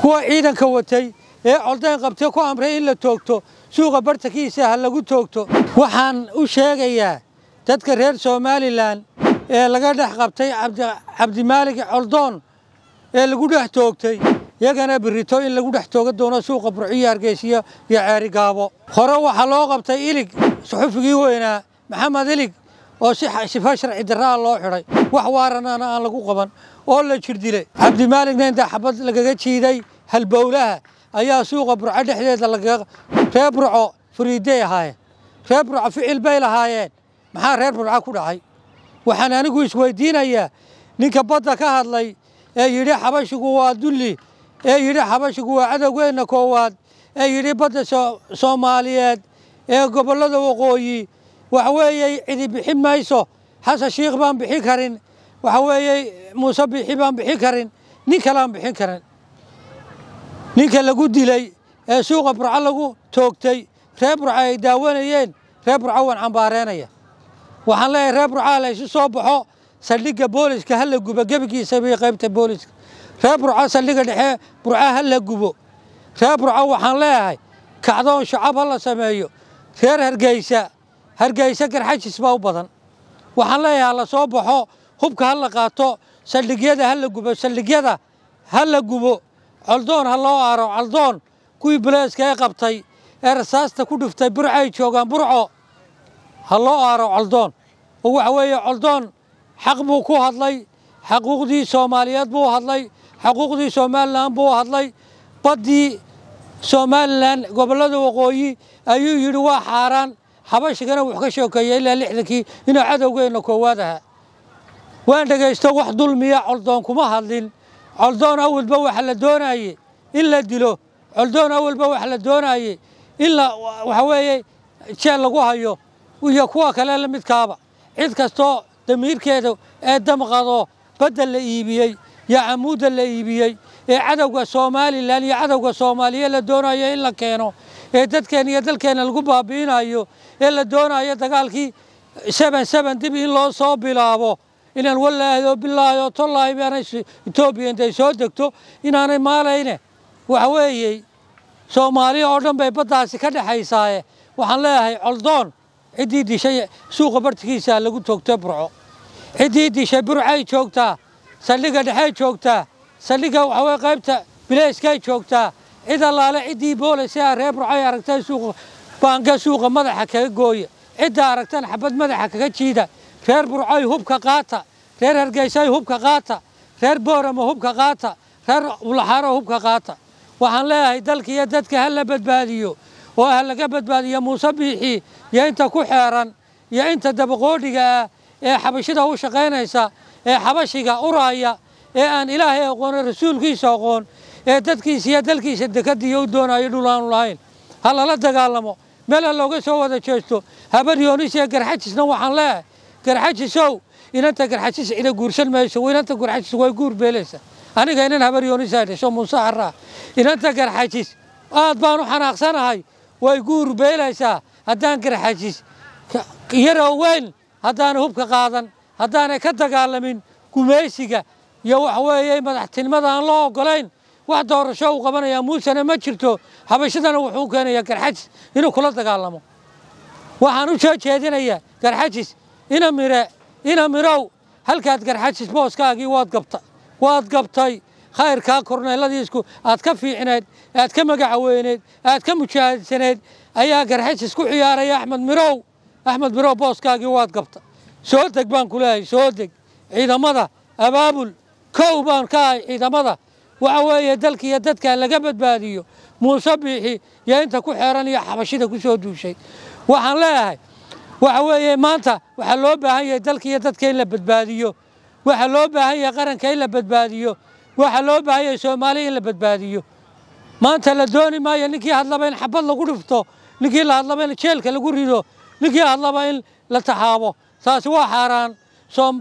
kuwa ciidanka watay ee coldeen qabtay ku amray in la toogto suuqa bartankiisa ha lagu toogto waxaan u sheegayaa dadka reer somalilan ee laga dhex qabtay cabdimaalig coldoon ee lagu dhex toogtay iyagana birito in lagu dhex toogan doono suuqa burciyo hargeysiyo iyo ceerigaabo hore waxaa loo qabtay ilig suxufigii weynaa maxamed ilig oo si sifa sharci daraa loo xidhay wax waaranana aan lagu qaban oo la jir dilay cabdimaaligna xabad lagaga jiiday halbowlaha ayaa suuqa burco dhexdeeda lagaga reer burco fariiday ahaayeen reer burco ficil bay lahaayeen maxaa reer burco ku dhacay waxaan anigu isweydiinayaa ninka badda ka hadlay ee yidhi xabashigu waa dulli ee yidhi xabashigu waa cadowgeenna koowaad ee yidhi badda soomaaliyeed ee gobollada waqooyi wax weeye cidi bixin mayso xasan shiikh baan bixin karin waxa weeye muuse bixi baan bixin karin nin kalaan bixin karin ninka lagu dilay ee suuqa burco lagu toogtay reer burco ay daawanayeen reer burco waan cambaareenaya waxaan leeyahay reer burcaa laysu soo baxo saldhigga booliska hala la gubo gebigiisa bay qaybta booliska reer burco saldhigga dhexe burca ha la gubo reer burco waxaan leeyahay kacdoon shacab ha la sameeyo reer hargeysa hargeysa garxajis baa u badan waxaan leeyahay ha la soo baxo hubka ha la qaato saldhigyada ha la gubo saldhigyada ha la gubo coldoon ha loo aaro coldoon kuwii baleyska ee qabtay ee rasaasta ku dhiftay burco ay joogaan burco ha loo aaro coldoon oo waxa weeye coldoon xaq buu ku hadlay xaquuqdii soomaaliyeed buu hadlay xaquuqdii somalilan buu hadlay baddii somalilan gobollada waqooyi ayuu yidhi waa xaaraan xabashigana wax ka sheekeeyey ilaa lixdankii inuu cadowgeenna koowaad ahaa waan dhegaysto wax dulmiya coldoon kuma hadlin coldoon awalba waxa la doonaaye in la dilo coldoon awalba waxa la doonaaye in la waxa weeye jeel lagu hayo iyo kuwa kale la midkaaba cid kastoo damiirkeeda ee damqado badda la iibiyey iyo camuudda la iibiyey ee cadowga somalilan iyo cadowga soomaaliya la doonayo in la keeno ee dadkeena iyo dalkeenna lagu baabi'inayo ee la doonayo dagaalkii seben seben dib in loo soo bilaabo inaan wallaahioo bilaahio tolaahi baanay etoobiya intay soo degto inaanay maalayne waxa weeye soomaaliya oo dhan bay baddaasi ka dhexaysaaye waxaan leeyahay coldoon ciddii dishay suuqa bartigiisa lagu toogto burco ciddii dishay burcay joogtaa saldhiga dhexey joogtaa saldhiga waxaweye qaybta bilayskay joogtaa cid allaale ciddii boolaysaa ree burcay aragta suuqa baange suuqa madaxa kaga gooya cidda aragtan xabad madaxa kaga jiida reer burcay hubka qaata reer hargeysay hubka qaata reer booramo hubka qaata reer ulaxaro hubka qaata waxaan leeyahay dalka iyo dadka ha la badbaadiyo oo ha laga badbaadiyo muuse biixii iyo inta ku xeeran iyo inta dabaqoodhiga ah ee xabashida u shaqaynaysa ee xabashiga uraaya ee aan ilaahay aqoon rasuulkiisa aqoon ee dadkiisa iyo dalkiisa dekadiiya u doonayo dhul aanu lahayn ha lala dagaalamo meel ha looga soo wada jeesto habaryoonisiyo garxajisna waxaan leeyahay garxajishow inanta garxajis ina guursan mayso inanta garxajis way guur beelaysa aniga inan habaryoonisaa dhasho muuse carraa inanta garxajis aad baan u xanaaqsanahay way guur beelaysaa haddaan garxajis yaroo weyn haddaana hubka qaadan haddaanay ka dagaalamin gumaysiga iyo waxa weeye madaxtinimada aan loo ogolayn wax doorasho uu qabanayaa muusena ma jirto habashadana wuxuu keenayaa garxajis inuu kula dagaalamo waxaan u soo jeedinayaa garxajis ina mire ina mirow halkaad garxajis booskaagii waad gabta waad gabtay khayrkaa korneelladiisku aad ka fiicnayd aad ka magacaweyneyd aad ka mujaahadsaneyd ayaa garxajis ku ciyaaraya axmed mirow axmed mirow booskaagii waad gabta soo deg baan ku leeyahay soo deg ciidamada abaabul kow baan ka ahay ciidamada waxa weeye dalka iyo dadka laga badbaadiyo muuse biixi iyo inta ku xeeran iyo xabashida ku soo duushay waxaan leeyahay waxa weeye maanta waxaa loo baahan yahay dalka iyo dadka in la badbaadiyo waxaa loo baahan yahay qaranka in la badbaadiyo waxaa loo baahan yahay soomaaliya in la badbaadiyo maanta la dooni maayo ninkii hadlaba in xabad lagu dhufto ninkii la hadlaba in jeelka lagu rido ninkii hadlaba in la taxaabo taasi waa xaaraan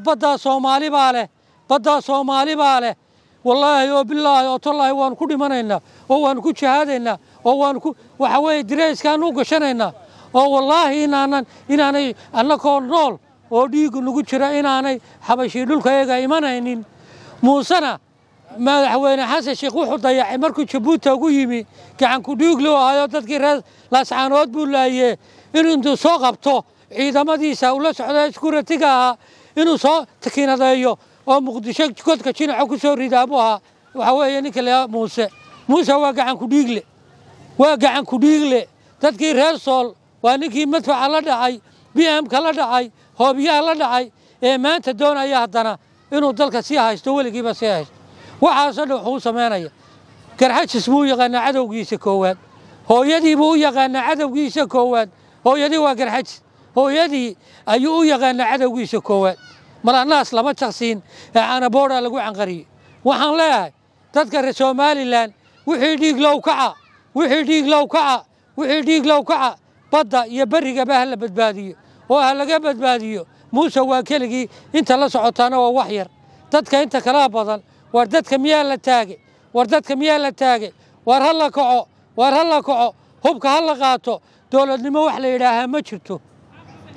baddaa soomaali baa leh baddaa soomaali baa leh wallaahi oo bilaahi oo tallaahi waanu ku dhimanaynaa oo waanu ku jihaadaynaa oo waanu ku waxa weeye dirayskaan gashanaynaa oo wallaahi inaanan inaanay annakoo nool oo dhiiggu nagu jira inaanay xabashii dhulkayaga imanaynin muusena madaxweyne xasan sheekh wuxuu dayacay markuu jabuuti ugu yimi gacanku dhiiglu ahayo dadkii reer laascaanood buu laayee inuu intuu soo qabto ciidamadiisa ula socda iskuratiga ahaa inuu soo takiinadeeyo oo muqdisho godka jinaca ku soo ridaa buu ahaa waxaa weeye ninka la muuse muuse waa gacanku dhiigle waa gacanku dhiigle dadkii reer sool waa ninkii madfaca la dhacay b mka la dhacay hoobyaha la dhacay ee maanta doonaya haddana inuu dalka sii haysto weligiiba sii haysto waxaasoo dhan wuxuu samaynaya garxajis buu u yaqaanaa cadowgiisa koowaad hooyadii buu u yaqaanaa cadowgiisa koowaad hooyadii waa garxajis hooyadii ayuu u yaqaanaa cadowgiisa koowaad mar annaas lama jaqsiin ee caanaboodaa lagu canqariyey waxaan leeyahay dadka reer somalilan wixii dhiig low kaca wixii dhiig low kaca wixii dhiig low kaca badda iyo berrigaba ha la badbaadiyo oo ha laga badbaadiyo muuse waa keligii inta la socotaana waa wax yar dadka inta kalaa badan war dadka miyaa la taage war dadka miyaa la taage war ha la kaco war ha la kaco hubka ha la qaato dowladnimo wax la yidhaahaa ma jirto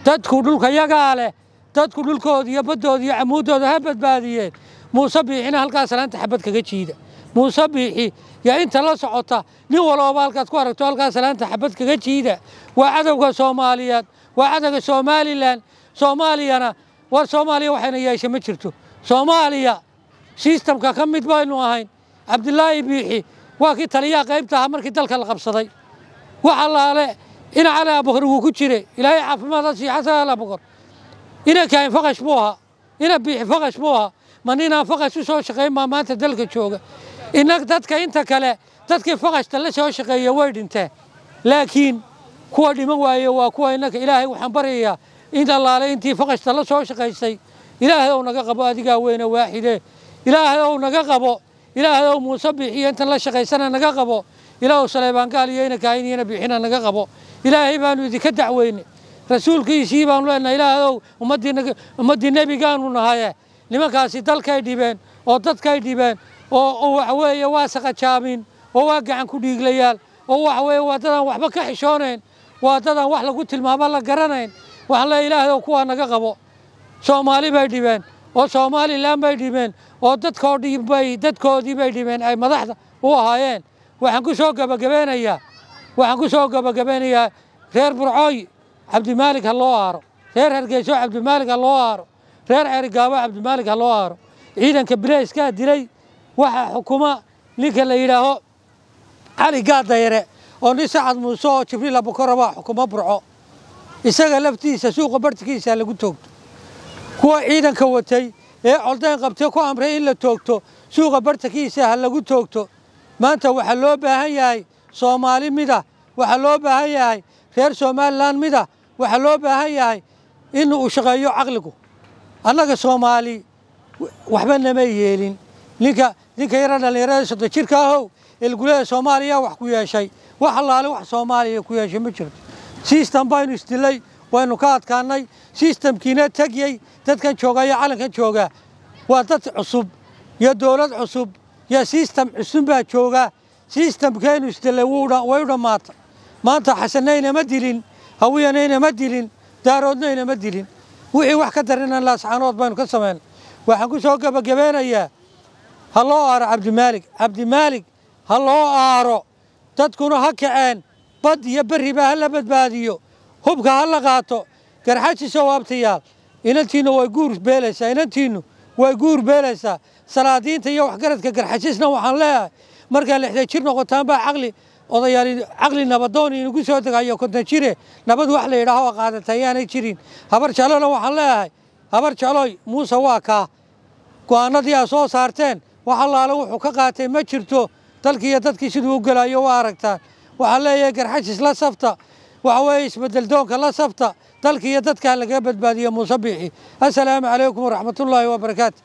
dadku dhulka yagaa ah leh dadku dhulkooda iyo baddooda iyo camuuddooda ha badbaadiyeen muuse biixina halkaas laanta xabad kaga jiida muuse biixi yaa inta la socota nin walooba halkaad ku aragto halkaas salaanta xabad kaga jiida waa cadowga soomaaliyeed waa cadowga somalilan soomaaliyana war soomaaliya waxayna yeesha ma jirto soomaaliya sistamka ka mid baynu ahayn cabdilaahi biixi waa kii taliyaha qaybta ahaa markii dalka la qabsaday wax allaale ina cali abukar wuu ku jire ilaahay caafimaad ha siixa sal abukar ina kaahin faqash buu ahaa ina biixi faqash buu ahaa ma ninaan faqash u soo shaqayn baa maanta dalka jooga إنك دتك أنت كلا دتك فقش تلاش وشق يوارد أنت لكن كوا دي مواي وكوا إنك إلهي وحبريا إن الله عليه أنت فقش تلاش وشق يسي إلهي أو نجقب أديك وين واحدة إلهي أو نجقبه إلهي أو مسبحي أنت لا شقي سنة نجقبه إلهي سليمان قال يينا كاين ينا بيحنا نجقبه إلهي بانو يدك دعوين رسولك يسيبان لنا إلهي أو أمدي أمدي النبي قانون هاي لما كاسي تلك أي ديبان أو تلك أي ديبان oo waxa weeye waa saqajaamin oo waa gacan ku dhiiglayaal oo waxa waa dadaan waxba ka xishooneyn waa dadaan wax lagu tilmaamo la garanayn waxaan le ilaahdow kuwaa naga qabo soomaali bay dhibeen oo somalilan bay dhibeen oo dadkoo dhibbay dadkoodii bay dhibeen ay madaxda u ahaayeen waxaan ku soo gabagabeynayaa waxaan ku soo gabagabeynayaa reer burcooy cabdimaalik ha loo aaro reer hargeyso cabdimaalik ha loo aaro reer cerigaabo cabdimaalik ha loo aaro ciidanka bilayskaha dilay waxaa xukuma ninka la yidhaaho cali gaadayare oo nin sacad muuse oo jibriil abukarabaa xukumo burco isaga laftiisa suuqa bartikiisa lagu toogto kuwa ciidanka watay ee coldayn qabtee ku amray in la toogto suuqa bartakiisa ha lagu toogto maanta waxaa loo baahan yahay soomaali midah waxaa loo baahan yahay reer somalilan midah waxaa loo baahan yahay in uu shaqeeyo caqligu annaga soomaali waxba nama yeelin ninka ninka yara dhallinyarada soddon jirka ahow eelgulada soomaaliya wax ku yeeshay wax allaale wax soomaaliya ku yeeshay ma jirto sistem baynu isdilay waynu ka adkaanay sistamkiina tagyey dadkan jooga iyo calankan jooga waa dad cusub iyo dowlad cusub iyo sistem cusub baa jooga sistamkeenu isdilay way u maanta xasanaynama dilin hawiyanaynama dilin daaroodnaynama dilin wixii wax ka darnina laasxaanood baynu ka samaynay waxaan ku soo gebagabeynayaa هلو أرى عبد المالك عبد المالك هلو أرى تدكونو هكاين بد يبري به هلا بد باديو هبك هلا غاتو كرحاتي سوابتيال إن أنتينو ويقول بيلسا إن أنتينو ويقول بيلسا سلادين تيو حكرتك كرحاتيسنا وحان لا مركا اللي حتى يشيرنا وقتان بها عقلي وضيالي يعني عقلي نبضوني نقول سوتك أيو كنت نشيري نبض وحلي راه وقعد تيانا يشيرين هبر شالو وحان لا هبر شالو موسى واكا كوانا ديا صوص هارتين wax allaale wuxuu ka qaatay ma jirto dalkii iyo dadkii siduu u gelaayo waa aragtaan waxaan leeyahay garxajis la safta waxa weeye isbedeldoonka la safta dalkii iyo dadka ha lagaga badbaadiyo muuse biixi assalaamu calaykum waraxmatullaahi wabarakaatu